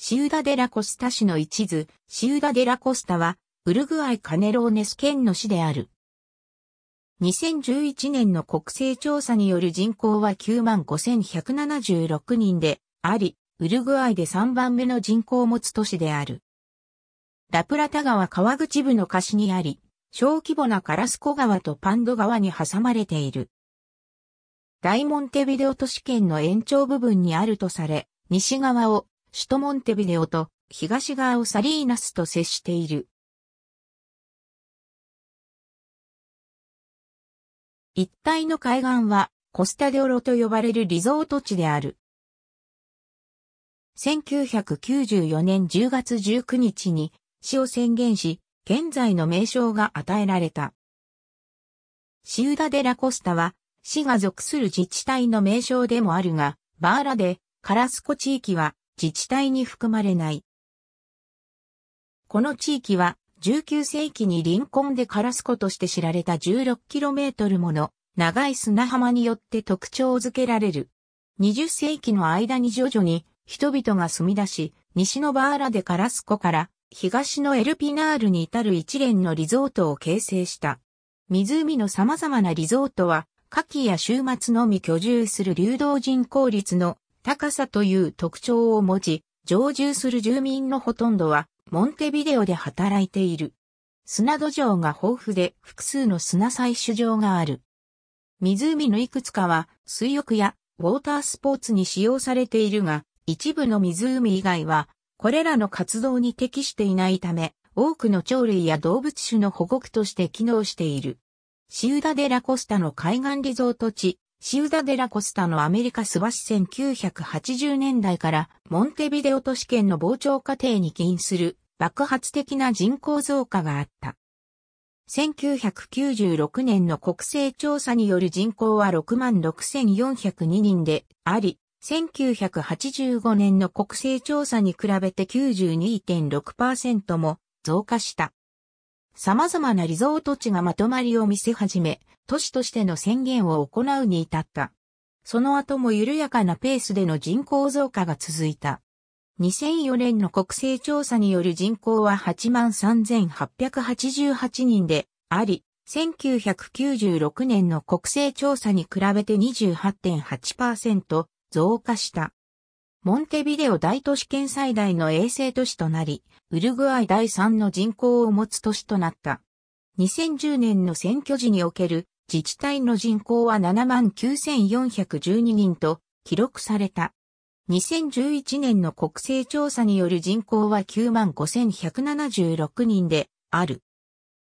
シウダデラコスタ市の一図、シウダデラコスタは、ウルグアイカネローネス県の市である。2011年の国勢調査による人口は95,176人であり、ウルグアイで3番目の人口を持つ都市である。ラプラタ川川口部の河岸にあり、小規模なカラスコ川とパンド川に挟まれている。イモンテビデオ都市圏の延長部分にあるとされ、西側を首都モンテビデオと東側をサリーナスと接している。一帯の海岸はコスタデオロと呼ばれるリゾート地である。1994年10月19日に市を宣言し、現在の名称が与えられた。シウダデラコスタは、市が属する自治体の名称でもあるが、バーラで、カラスコ地域は、自治体に含まれない。この地域は19世紀にリンコンでカラスコとして知られた 16km もの長い砂浜によって特徴づけられる。20世紀の間に徐々に人々が住み出し、西のバーラでカラスコから東のエルピナールに至る一連のリゾートを形成した。湖の様々なリゾートは、夏季や週末のみ居住する流動人口率の高さという特徴を持ち、常住する住民のほとんどは、モンテビデオで働いている。砂土壌が豊富で複数の砂採取場がある。湖のいくつかは水浴やウォータースポーツに使用されているが、一部の湖以外はこれらの活動に適していないため、多くの鳥類や動物種の保護区として機能している。シウダデラコスタの海岸リゾート地、シウダデラコスタのアメリカスバシ1980年代からモンテビデオ都市圏の膨張過程に起因する爆発的な人口増加があった。1996年の国勢調査による人口は66,402人であり、1985年の国勢調査に比べて92.6%も増加した。様々なリゾート地がまとまりを見せ始め、都市としての宣言を行うに至った。その後も緩やかなペースでの人口増加が続いた。2004年の国勢調査による人口は83,888人であり、1996年の国勢調査に比べて28.8%増加した。モンテビデオ大都市圏最大の衛星都市となり、ウルグアイ第3の人口を持つ都市となった。2010年の選挙時における自治体の人口は79,412人と記録された。2011年の国勢調査による人口は95,176人である。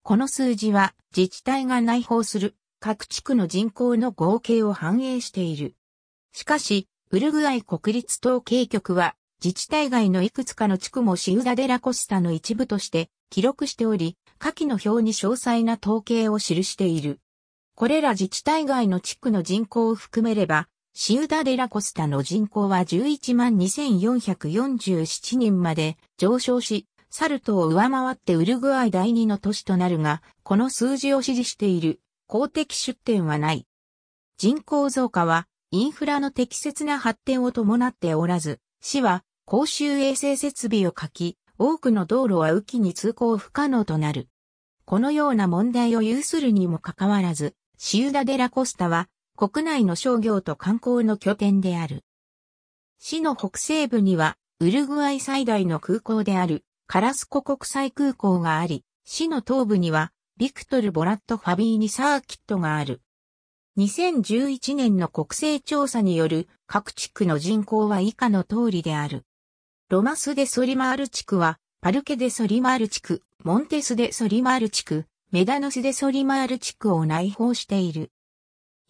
この数字は自治体が内包する各地区の人口の合計を反映している。しかし、ウルグアイ国立統計局は、自治体外のいくつかの地区もシウダデラコスタの一部として記録しており、下記の表に詳細な統計を記している。これら自治体外の地区の人口を含めれば、シウダデラコスタの人口は11万2447人まで上昇し、サルトを上回ってウルグアイ第二の都市となるが、この数字を支持している公的出典はない。人口増加はインフラの適切な発展を伴っておらず、市は公衆衛生設備を欠き、多くの道路は雨季に通行不可能となる。このような問題を有するにもかかわらず、シウダデラコスタは国内の商業と観光の拠点である。市の北西部にはウルグアイ最大の空港であるカラスコ国際空港があり、市の東部にはビクトル・ボラット・ファビーニ・サーキットがある。2011年の国勢調査による各地区の人口は以下の通りである。ロマス・デ・ソリマール地区は、パルケ・デ・ソリマール地区、モンテス・デ・ソリマール地区、メダノス・デ・ソリマール地区を内包している。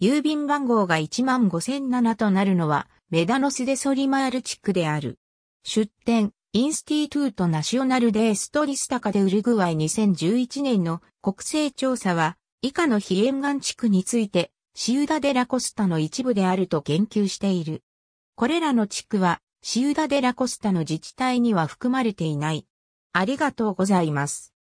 郵便番号が15007となるのは、メダノス・デ・ソリマール地区である。出展、インスティートゥート・ナショナル・デ・ストリスタカでウルグアイ2011年の国勢調査は、以下の非沿岸地区について、シウダデラコスタの一部であると言及している。これらの地区は、シウダデラコスタの自治体には含まれていない。ありがとうございます。